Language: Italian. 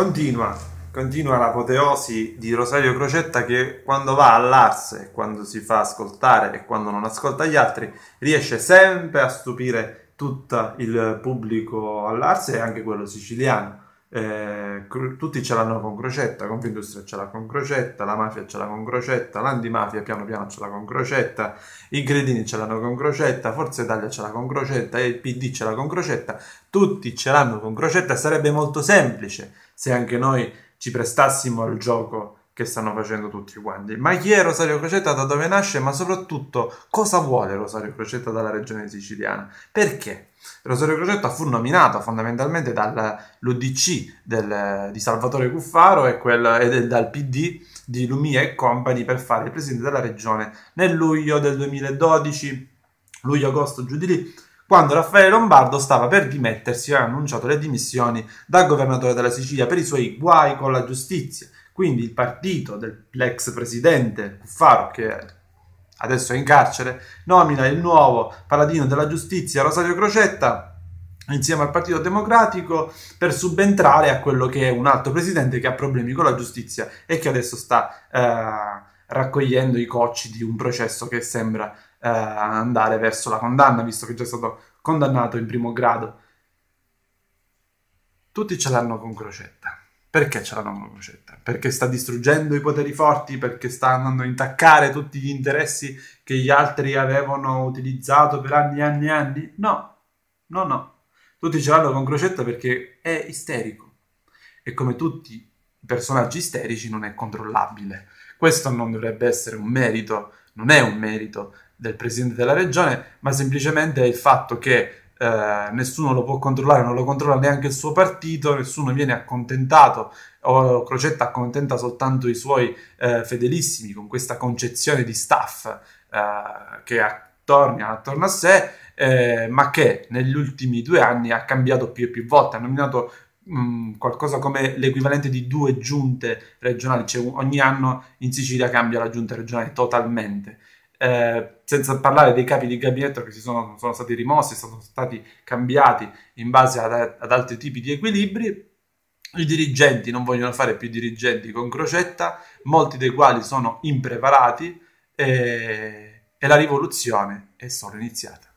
Continua, continua l'apoteosi di Rosario Crocetta che quando va all'arse, quando si fa ascoltare e quando non ascolta gli altri, riesce sempre a stupire tutto il pubblico all'arse e anche quello siciliano. Eh, cr- tutti ce l'hanno con Crocetta, Confindustria ce l'ha con Crocetta, la mafia ce l'ha con Crocetta, l'antimafia piano piano ce l'ha con Crocetta, i Gredini ce l'hanno con Crocetta, Forza Italia ce l'ha con Crocetta, il PD ce l'ha con Crocetta, tutti ce l'hanno con Crocetta e sarebbe molto semplice se anche noi ci prestassimo al gioco che stanno facendo tutti quanti. Ma chi è Rosario Crocetta, da dove nasce, ma soprattutto cosa vuole Rosario Crocetta dalla regione siciliana? Perché? Rosario Crocetta fu nominato fondamentalmente dall'UDC di Salvatore Cuffaro e, quel, e del, dal PD di Lumia e Company per fare il presidente della regione nel luglio del 2012, luglio-agosto giù di lì quando Raffaele Lombardo stava per dimettersi e ha annunciato le dimissioni da governatore della Sicilia per i suoi guai con la giustizia. Quindi il partito dell'ex presidente Cuffaro, che adesso è in carcere, nomina il nuovo paladino della giustizia Rosario Crocetta insieme al Partito Democratico per subentrare a quello che è un altro presidente che ha problemi con la giustizia e che adesso sta eh, raccogliendo i cocci di un processo che sembra eh, andare verso la condanna, visto che è già stato condannato in primo grado. Tutti ce l'hanno con crocetta. Perché ce l'hanno con crocetta? Perché sta distruggendo i poteri forti, perché sta andando a intaccare tutti gli interessi che gli altri avevano utilizzato per anni e anni e anni? No, no, no. Tutti ce l'hanno con crocetta perché è isterico. E come tutti i personaggi isterici non è controllabile. Questo non dovrebbe essere un merito, non è un merito, del presidente della regione, ma semplicemente è il fatto che eh, nessuno lo può controllare, non lo controlla neanche il suo partito, nessuno viene accontentato o Crocetta accontenta soltanto i suoi eh, fedelissimi con questa concezione di staff eh, che attorna, attorno a sé, eh, ma che negli ultimi due anni ha cambiato più e più volte, ha nominato mm, qualcosa come l'equivalente di due giunte regionali, cioè ogni anno in Sicilia cambia la giunta regionale totalmente. Eh, senza parlare dei capi di gabinetto che si sono, sono stati rimossi, sono stati cambiati in base ad, ad altri tipi di equilibri. I dirigenti non vogliono fare più dirigenti con Crocetta, molti dei quali sono impreparati e, eh, e la rivoluzione è solo iniziata.